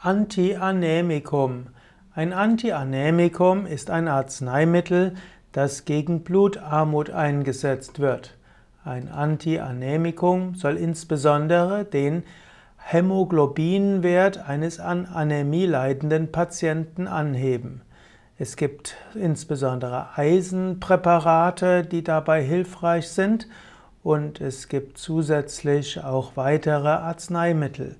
Antianämikum. Ein Antianämikum ist ein Arzneimittel, das gegen Blutarmut eingesetzt wird. Ein Antianämikum soll insbesondere den Hämoglobinwert eines an Anämie leidenden Patienten anheben. Es gibt insbesondere Eisenpräparate, die dabei hilfreich sind, und es gibt zusätzlich auch weitere Arzneimittel.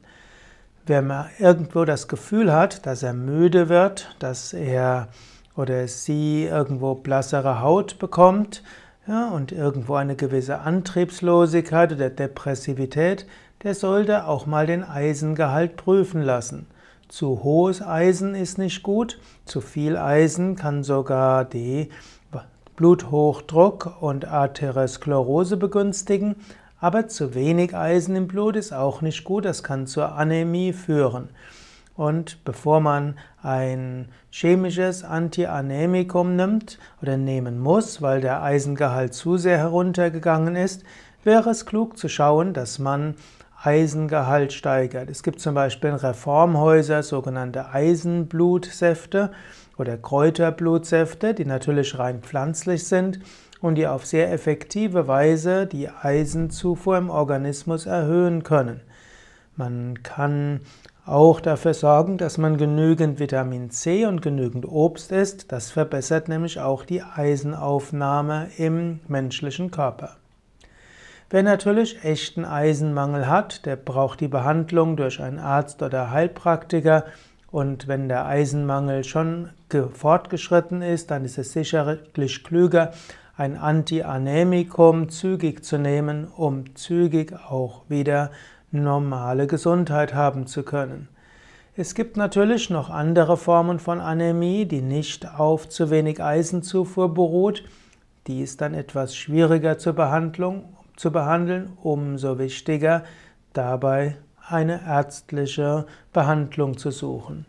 Wenn man irgendwo das Gefühl hat, dass er müde wird, dass er oder sie irgendwo blassere Haut bekommt ja, und irgendwo eine gewisse Antriebslosigkeit oder Depressivität, der sollte auch mal den Eisengehalt prüfen lassen. Zu hohes Eisen ist nicht gut, zu viel Eisen kann sogar die Bluthochdruck und Arteriosklerose begünstigen, aber zu wenig Eisen im Blut ist auch nicht gut, das kann zur Anämie führen. Und bevor man ein chemisches Antianämikum nimmt oder nehmen muss, weil der Eisengehalt zu sehr heruntergegangen ist, wäre es klug zu schauen, dass man Eisengehalt steigert. Es gibt zum Beispiel in Reformhäusern sogenannte Eisenblutsäfte oder Kräuterblutsäfte, die natürlich rein pflanzlich sind und die auf sehr effektive Weise die Eisenzufuhr im Organismus erhöhen können. Man kann auch dafür sorgen, dass man genügend Vitamin C und genügend Obst isst. Das verbessert nämlich auch die Eisenaufnahme im menschlichen Körper. Wer natürlich echten Eisenmangel hat, der braucht die Behandlung durch einen Arzt oder Heilpraktiker. Und wenn der Eisenmangel schon fortgeschritten ist, dann ist es sicherlich klüger, ein Antianämikum zügig zu nehmen, um zügig auch wieder normale Gesundheit haben zu können. Es gibt natürlich noch andere Formen von Anämie, die nicht auf zu wenig Eisenzufuhr beruht. Die ist dann etwas schwieriger zur Behandlung zu behandeln, umso wichtiger dabei eine ärztliche Behandlung zu suchen.